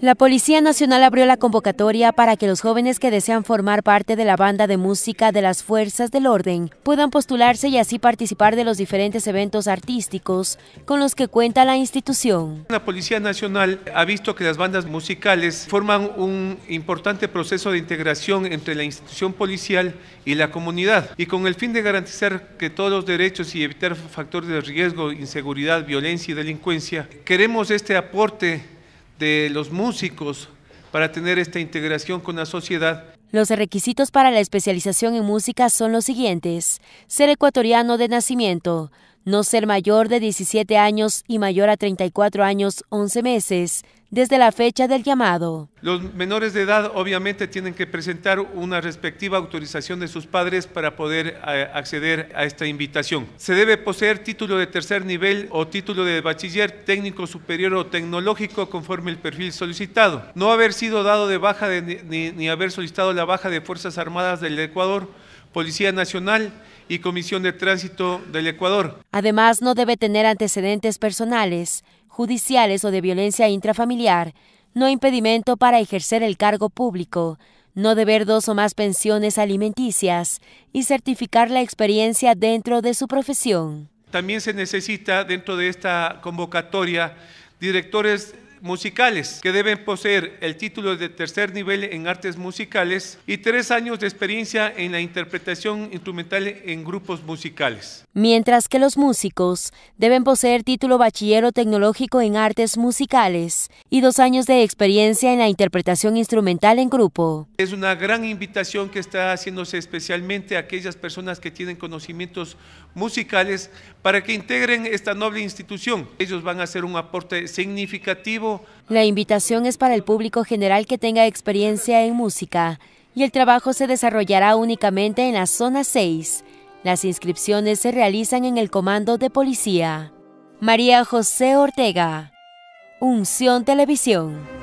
La Policía Nacional abrió la convocatoria para que los jóvenes que desean formar parte de la banda de música de las Fuerzas del Orden puedan postularse y así participar de los diferentes eventos artísticos con los que cuenta la institución. La Policía Nacional ha visto que las bandas musicales forman un importante proceso de integración entre la institución policial y la comunidad y con el fin de garantizar que todos los derechos y evitar factores de riesgo, inseguridad, violencia y delincuencia, queremos este aporte de los músicos para tener esta integración con la sociedad. Los requisitos para la especialización en música son los siguientes. Ser ecuatoriano de nacimiento, no ser mayor de 17 años y mayor a 34 años 11 meses desde la fecha del llamado. Los menores de edad obviamente tienen que presentar una respectiva autorización de sus padres para poder eh, acceder a esta invitación. Se debe poseer título de tercer nivel o título de bachiller técnico superior o tecnológico conforme el perfil solicitado. No haber sido dado de baja ni haber solicitado la baja de Fuerzas Armadas del Ecuador Policía Nacional y Comisión de Tránsito del Ecuador. Además, no debe tener antecedentes personales, judiciales o de violencia intrafamiliar, no impedimento para ejercer el cargo público, no deber dos o más pensiones alimenticias y certificar la experiencia dentro de su profesión. También se necesita dentro de esta convocatoria directores musicales que deben poseer el título de tercer nivel en artes musicales y tres años de experiencia en la interpretación instrumental en grupos musicales. Mientras que los músicos deben poseer título bachillero tecnológico en artes musicales y dos años de experiencia en la interpretación instrumental en grupo. Es una gran invitación que está haciéndose especialmente a aquellas personas que tienen conocimientos musicales para que integren esta noble institución. Ellos van a hacer un aporte significativo la invitación es para el público general que tenga experiencia en música y el trabajo se desarrollará únicamente en la zona 6. Las inscripciones se realizan en el Comando de Policía. María José Ortega, Unción Televisión.